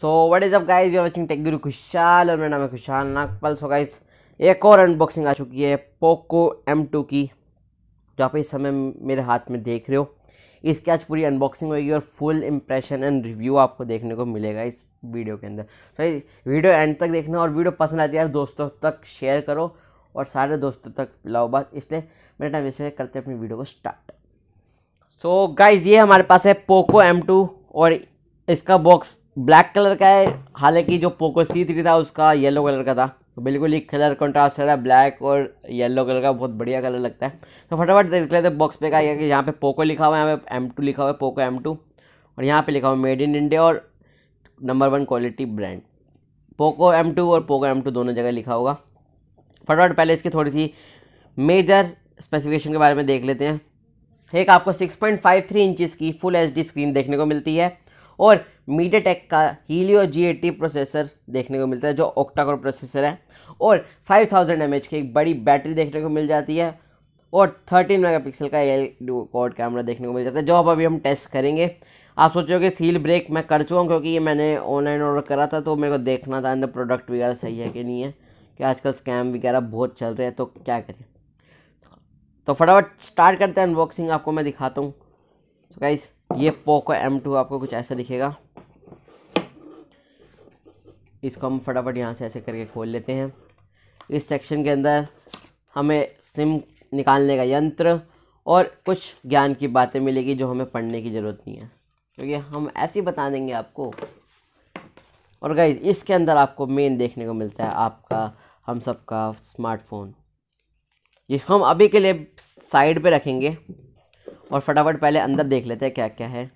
so what is up guys you watching Tech Guru Khushal और मेरा नाम है खुशाल नागपल सो गाइज एक और अनबॉक्सिंग आ चुकी है पोको एम टू की जो आप इस समय मेरे हाथ में देख रहे हो इसकी आज पूरी अनबॉक्सिंग होगी और फुल इंप्रेशन एंड रिव्यू आपको देखने को मिलेगा इस वीडियो के अंदर सो so, वीडियो एंड तक देखना और वीडियो पसंद आती है यार दोस्तों तक शेयर करो और सारे दोस्तों तक लाओ बात इसलिए मेरे टाइम इसलिए करते हैं अपनी वीडियो को स्टार्ट सो so, गाइज ये हमारे पास है पोको एम टू और इसका बॉक्स ब्लैक कलर का है हालांकि जो पोको सी थ्री था उसका येलो कलर का था तो बिल्कुल ही कलर कंट्रास्ट है ब्लैक और येलो कलर का बहुत बढ़िया कलर लगता है तो फटाफट देख लेते बॉक्स पे का कि यहाँ पे पोको लिखा हुआ है यहाँ पे एम टू लिखा हुआ है पोको एम टू और यहाँ पे लिखा हुआ है मेड इन इंडिया और number one quality brand Poco M two और पोको एम टू दोनों जगह लिखा होगा फटाफट पहले इसकी थोड़ी सी मेजर स्पेसिफिकेशन के बारे में देख लेते हैं एक आपको six point five three inches की फुल एच डी स्क्रीन देखने को मिलती है और मीडिया टेक का हीलियो जी एटी प्रोसेसर देखने को मिलता है जो ओक्टा कोर प्रोसेसर है और 5000 थाउजेंड की एक बड़ी बैटरी देखने को मिल जाती है और 13 मेगापिक्सल का एल कोड कैमरा देखने को मिल जाता है जो अब अभी हम टेस्ट करेंगे आप कि सील ब्रेक मैं कर चुका हूँ क्योंकि ये मैंने ऑनलाइन ऑर्डर करा था तो मेरे को देखना था अंदर प्रोडक्ट वगैरह सही है कि नहीं है कि आजकल स्कैम वगैरह बहुत चल रहे हैं तो क्या करें तो फटाफट स्टार्ट करते हैं अनबॉक्सिंग आपको मैं दिखाता हूँ तो गाइस ये पोको एम टू आपको कुछ ऐसा दिखेगा इसको हम फटाफट यहाँ से ऐसे करके खोल लेते हैं इस सेक्शन के अंदर हमें सिम निकालने का यंत्र और कुछ ज्ञान की बातें मिलेगी जो हमें पढ़ने की ज़रूरत नहीं है क्योंकि हम ऐसे ही बता देंगे आपको और गाइज इसके अंदर आपको मेन देखने को मिलता है आपका हम सबका स्मार्टफोन जिसको हम अभी के लिए साइड पे रखेंगे और फटाफट पहले अंदर देख लेते हैं क्या क्या है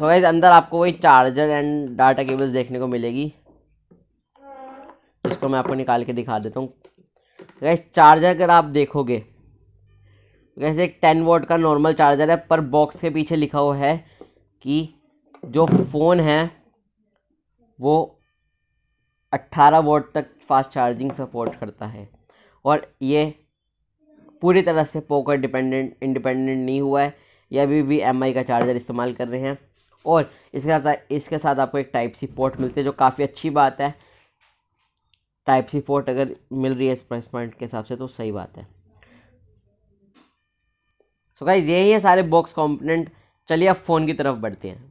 तो वैसे अंदर आपको वही चार्जर एंड डाटा केबल्स देखने को मिलेगी इसको मैं आपको निकाल के दिखा देता हूँ गैस चार्जर अगर आप देखोगे वैसे एक टेन वोट का नॉर्मल चार्जर है पर बॉक्स के पीछे लिखा हुआ है कि जो फ़ोन है वो अट्ठारह वोट तक फास्ट चार्जिंग सपोर्ट करता है और ये पूरी तरह से पोकर डिपेंडेंट इंडिपेंडेंट नहीं हुआ है ये अभी भी एम का चार्जर इस्तेमाल कर रहे हैं और इसके साथ इसके साथ आपको एक टाइप सी पोर्ट मिलती है जो काफ़ी अच्छी बात है टाइप सी पोर्ट अगर मिल रही है इस प्राइस पॉइंट के हिसाब से तो सही बात है सो गाइज यही है सारे बॉक्स कंपोनेंट चलिए अब फ़ोन की तरफ बढ़ते हैं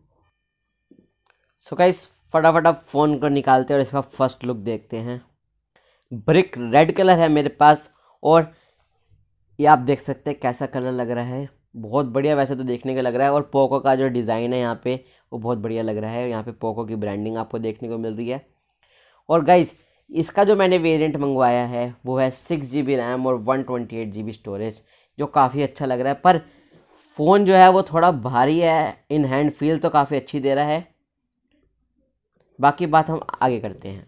सो गाइज फटाफट आप फ़ोन को निकालते हैं और इसका फर्स्ट लुक देखते हैं ब्रिक रेड कलर है मेरे पास और ये आप देख सकते हैं कैसा कलर लग रहा है बहुत बढ़िया वैसे तो देखने का लग रहा है और पोको का जो डिज़ाइन है यहाँ पे वो बहुत बढ़िया लग रहा है यहाँ पे पोको की ब्रांडिंग आपको देखने को मिल रही है और गाइज इसका जो मैंने वेरिएंट मंगवाया है वो है सिक्स जी बी रैम और one twenty eight G B storage जो काफ़ी अच्छा लग रहा है पर फ़ोन जो है वो थोड़ा भारी है इन हैंड फील तो काफ़ी अच्छी दे रहा है बाकी बात हम आगे करते हैं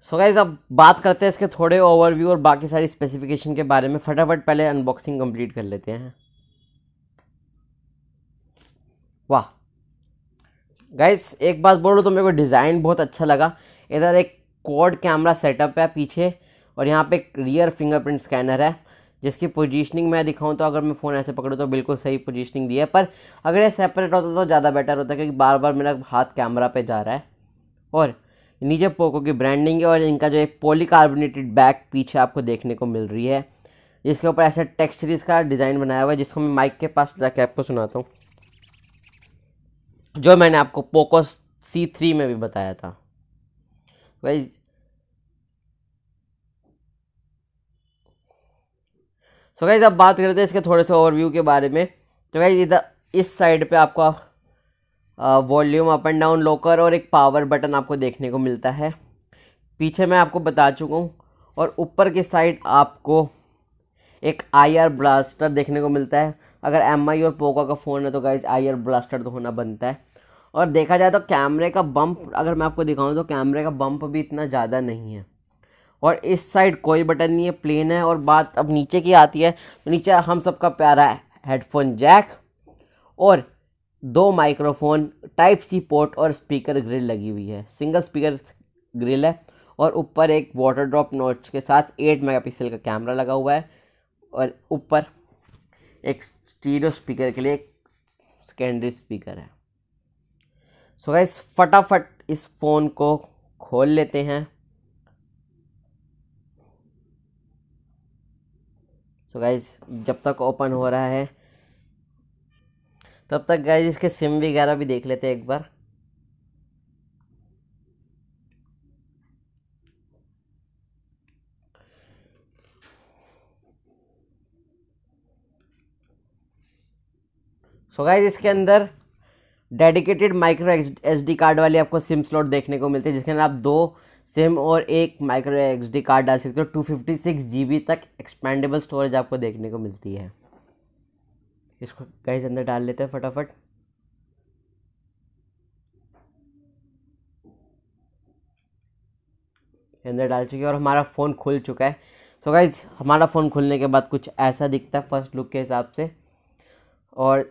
सो so गाइज अब बात करते हैं इसके थोड़े ओवरव्यू और बाकी सारी स्पेसिफिकेशन के बारे में फटाफट पहले अनबॉक्सिंग कंप्लीट कर लेते हैं वाह गाइस एक बात बोल रहा तो मेरे को डिज़ाइन बहुत अच्छा लगा इधर एक कोड कैमरा सेटअप है पीछे और यहाँ पे एक रियर फिंगरप्रिंट स्कैनर है जिसकी पोजीशनिंग मैं दिखाऊं तो अगर मैं फ़ोन ऐसे पकड़ूँ तो बिल्कुल सही पोजीशनिंग दी है पर अगर ये सेपरेट होता तो ज़्यादा बेटर होता क्योंकि बार बार मेरा हाथ कैमरा पे जा रहा है और नीचे पोको की ब्रांडिंग है और इनका जो एक पॉलीकार्बोनेटेड बैग पीछे आपको देखने को मिल रही है जिसके ऊपर ऐसे टेक्सचर का डिज़ाइन बनाया हुआ है जिसको मैं माइक के पास जाके आपको सुनाता हूँ जो मैंने आपको पोको सी थ्री में भी बताया था गाइज सो गाइज अब बात करते हैं इसके थोड़े से ओवरव्यू के बारे में तो गाइज इधर इस साइड पे आपका volume up and down locker और एक पावर बटन आपको देखने को मिलता है पीछे मैं आपको बता चुका हूँ और ऊपर की साइड आपको एक आईआर ब्लास्टर देखने को मिलता है अगर आई और पोको का फ़ोन है तो गाइज आईआर ब्लास्टर तो होना बनता है और देखा जाए तो कैमरे का बम्प अगर मैं आपको दिखाऊँ तो कैमरे का बम्प भी इतना ज़्यादा नहीं है और इस साइड कोई बटन नहीं है प्लेन है और बात अब नीचे की आती है तो नीचे हम सबका प्यारा है हेडफोन जैक और दो माइक्रोफोन टाइप सी पोर्ट और स्पीकर ग्रिल लगी हुई है सिंगल स्पीकर ग्रिल है और ऊपर एक वाटर ड्रॉप नोट के साथ एट मेगापिक्सल का कैमरा लगा हुआ है और ऊपर एक स्टीरियो स्पीकर के लिए एक सेकेंडरी स्पीकर है सो गाइस फटाफट इस फ़ोन को खोल लेते हैं सो so गाइज जब तक ओपन हो रहा है तब तक गाइज इसके सिम वगैरह भी देख लेते हैं एक बार सो so गाइज इसके अंदर dedicated micro H D card वाले आपको सिम स्लॉट देखने को मिलते हैं जिसके अंदर आप दो सिम और एक माइक्रो एच डी कार्ड डाल सकते हो two fifty six G B तक एक्सपेंडेबल स्टोरेज आपको देखने को मिलती है इसको कहीं अंदर डाल लेते हैं फटाफट अंदर डाल चुके और हमारा फ़ोन खुल चुका है सो so गाइज हमारा फ़ोन खुलने के बाद कुछ ऐसा दिखता है फर्स्ट लुक के हिसाब से और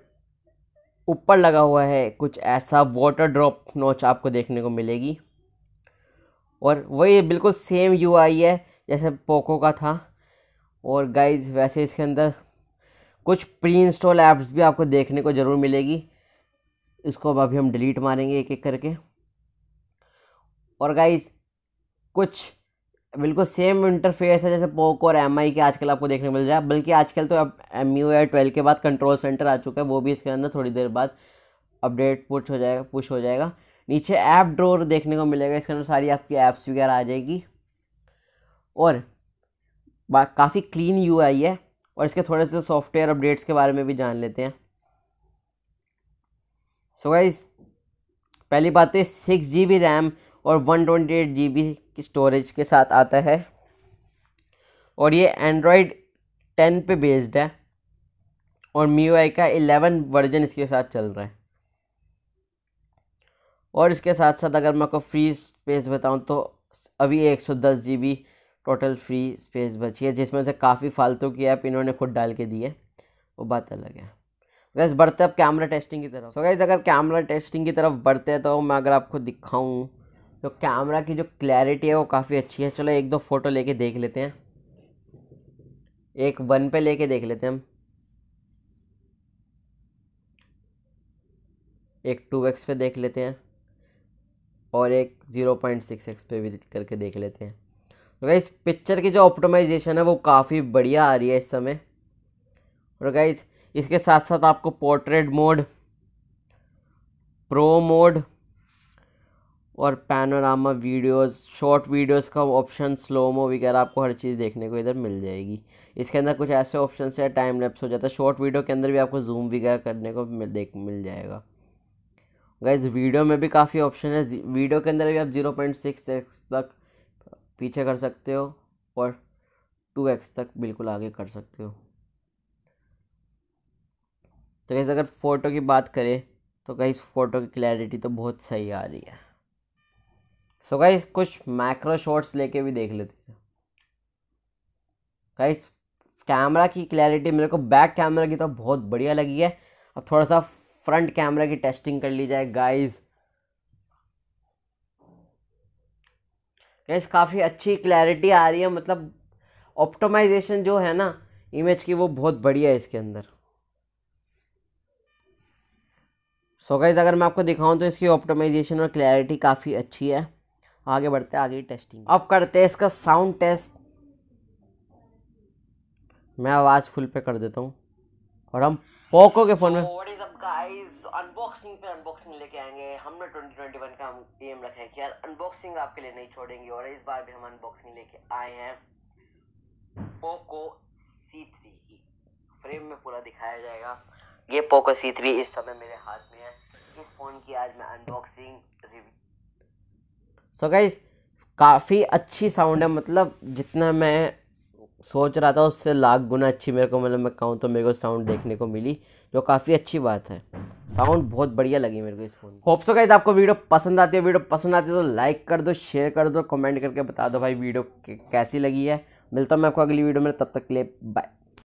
ऊपर लगा हुआ है कुछ ऐसा वाटर ड्रॉप नोच आपको देखने को मिलेगी और वही बिल्कुल सेम यू आई है जैसे पोको का था और गाइज वैसे इसके अंदर कुछ प्री इंस्टॉल ऐप्स भी आपको देखने को ज़रूर मिलेगी इसको अब अभी हम डिलीट मारेंगे एक एक करके और गाइज कुछ बिल्कुल सेम इंटरफेस है जैसे पोको और एम के आजकल आपको देखने को मिल जाए बल्कि आजकल तो अब एम यू या ट्वेल्व के बाद कंट्रोल सेंटर आ चुका है वो भी इसके अंदर थोड़ी देर बाद अपडेट पुश हो जाएगा पुश हो जाएगा नीचे ऐप ड्रोर देखने को मिलेगा इसके अंदर सारी आपकी ऐप्स वगैरह आ जाएगी और काफ़ी क्लीन यू आई है और इसके थोड़े से सॉफ्टवेयर अपडेट्स के बारे में भी जान लेते हैं सो so गाइज पहली बात तो सिक्स जी बी रैम और one twenty eight G B की स्टोरेज के साथ आता है और ये एंड्रॉयड टेन पे बेस्ड है और मी आई का एलेवन वर्जन इसके साथ चल रहा है और इसके साथ साथ अगर मैं आपको फ्री स्पेस बताऊं तो अभी एक सौ दस G B total free space बची है जिसमें से काफ़ी फालतू की ऐप इन्होंने खुद डाल के दी है वो बात अलग है गैस बढ़ते अब कैमरा टेस्टिंग की तरफ तो so गैस अगर कैमरा टेस्टिंग की तरफ बढ़ते हैं तो मैं अगर आपको दिखाऊँ तो कैमरा की जो क्लैरिटी है वो काफ़ी अच्छी है चलो एक दो फ़ोटो लेके देख लेते हैं एक वन पे लेके देख लेते हैं हम एक टू एक्स पे देख लेते हैं और एक ज़ीरो पॉइंट सिक्स एक्स पे भी करके देख लेते हैं तो गाइस पिक्चर की जो ऑप्टोमाइजेशन है वो काफ़ी बढ़िया आ रही है इस समय और गाइस इसके साथ साथ आपको पोर्ट्रेट मोड प्रो मोड और पैनोरामा वीडियोस शॉर्ट वीडियोस का ऑप्शन स्लोमो वगैरह आपको हर चीज़ देखने को इधर मिल जाएगी इसके अंदर कुछ ऐसे ऑप्शन है टाइम लैप्स हो जाता है शॉर्ट वीडियो के अंदर भी आपको जूम वगैरह करने को मिल देख मिल जाएगा गाइज वीडियो में भी काफ़ी ऑप्शन है वीडियो के अंदर भी आप जीरो पॉइंट सिक्स एक्स तक पीछे कर सकते हो और टू एक्स तक बिल्कुल आगे कर सकते हो तो गैस अगर फ़ोटो की बात करें तो गैस फ़ोटो की क्लैरिटी तो बहुत सही आ रही है सो so गाइस कुछ मैक्रो शॉट्स लेके भी देख लेते हैं गाइस कैमरा की क्लैरिटी मेरे को बैक कैमरा की तो बहुत बढ़िया लगी है अब थोड़ा सा फ्रंट कैमरा की टेस्टिंग कर ली जाए गाइस गाइस काफ़ी अच्छी क्लैरिटी आ रही है मतलब ऑप्टोमाइजेशन जो है ना इमेज की वो बहुत बढ़िया है इसके अंदर सो so गाइज अगर मैं आपको दिखाऊं तो इसकी ऑप्टोमाइजेशन और क्लैरिटी काफ़ी अच्छी है आगे बढ़ते हैं आगे टेस्टिंग अब करते हैं इसका साउंड टेस्ट मैं आवाज़ फुल पे कर देता हूँ और हम पोको के फ़ोन में अनबॉक्सिंग पे अनबॉक्सिंग लेके आएंगे हमने 2021 का एम रखा है कि यार अनबॉक्सिंग आपके लिए नहीं छोड़ेंगे और इस बार भी हम अनबॉक्सिंग लेके आए हैं पोको सी थ्री फ्रेम में पूरा दिखाया जाएगा ये पोको सी थ्री इस समय मेरे हाथ में है इस फ़ोन की आज मैं unboxing review so so guys काफ़ी अच्छी साउंड है मतलब जितना मैं सोच रहा था उससे लाख गुना अच्छी मेरे को मतलब मैं कहूँ तो मेरे को साउंड देखने को मिली जो काफ़ी अच्छी बात है साउंड बहुत बढ़िया लगी मेरे को इस फोन होप सो गाइज आपको वीडियो पसंद आती है वीडियो पसंद आती है तो लाइक कर दो शेयर कर दो कमेंट करके बता दो भाई वीडियो कैसी लगी है मिलता हूँ मैं आपको अगली वीडियो में तब तक के लिए बाय